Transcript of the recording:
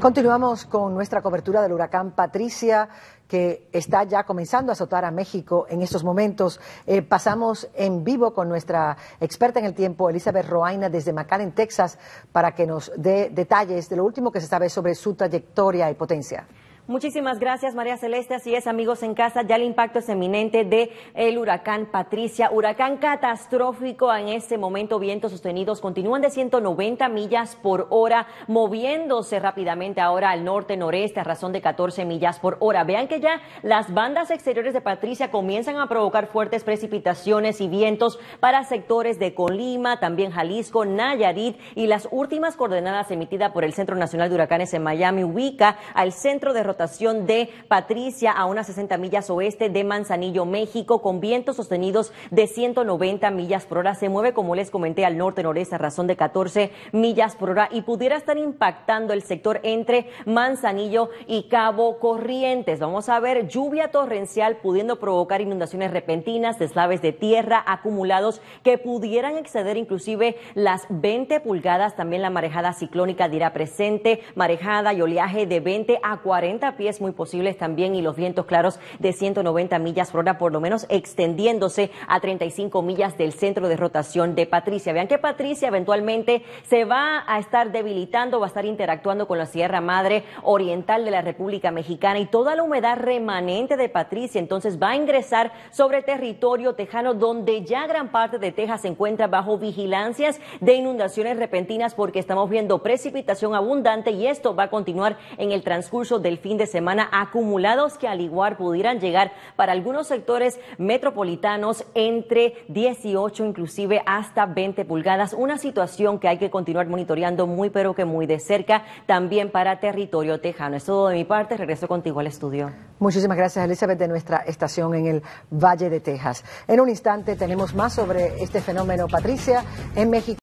Continuamos con nuestra cobertura del huracán Patricia, que está ya comenzando a azotar a México en estos momentos. Eh, pasamos en vivo con nuestra experta en el tiempo, Elizabeth Roaina, desde McAllen, Texas, para que nos dé detalles de lo último que se sabe sobre su trayectoria y potencia. Muchísimas gracias, María Celeste. Así es, amigos en casa, ya el impacto es eminente de el huracán Patricia, huracán catastrófico en este momento. Vientos sostenidos continúan de 190 millas por hora, moviéndose rápidamente ahora al norte noreste a razón de 14 millas por hora. Vean que ya las bandas exteriores de Patricia comienzan a provocar fuertes precipitaciones y vientos para sectores de Colima, también Jalisco, Nayarit y las últimas coordenadas emitidas por el Centro Nacional de Huracanes en Miami ubica al centro de de Patricia a unas 60 millas oeste de Manzanillo, México, con vientos sostenidos de 190 millas por hora. Se mueve, como les comenté, al norte-noreste a razón de 14 millas por hora y pudiera estar impactando el sector entre Manzanillo y Cabo Corrientes. Vamos a ver lluvia torrencial pudiendo provocar inundaciones repentinas, deslaves de tierra acumulados que pudieran exceder inclusive las 20 pulgadas. También la marejada ciclónica dirá presente, marejada y oleaje de 20 a 40 pies muy posibles también y los vientos claros de 190 millas por hora, por lo menos extendiéndose a 35 millas del centro de rotación de Patricia. Vean que Patricia eventualmente se va a estar debilitando, va a estar interactuando con la Sierra Madre Oriental de la República Mexicana y toda la humedad remanente de Patricia entonces va a ingresar sobre territorio tejano donde ya gran parte de Texas se encuentra bajo vigilancias de inundaciones repentinas porque estamos viendo precipitación abundante y esto va a continuar en el transcurso del fin de semana acumulados que al igual pudieran llegar para algunos sectores metropolitanos entre 18 inclusive hasta 20 pulgadas. Una situación que hay que continuar monitoreando muy pero que muy de cerca también para territorio tejano. Es todo de mi parte. Regreso contigo al estudio. Muchísimas gracias, Elizabeth, de nuestra estación en el Valle de Texas. En un instante tenemos más sobre este fenómeno, Patricia, en México.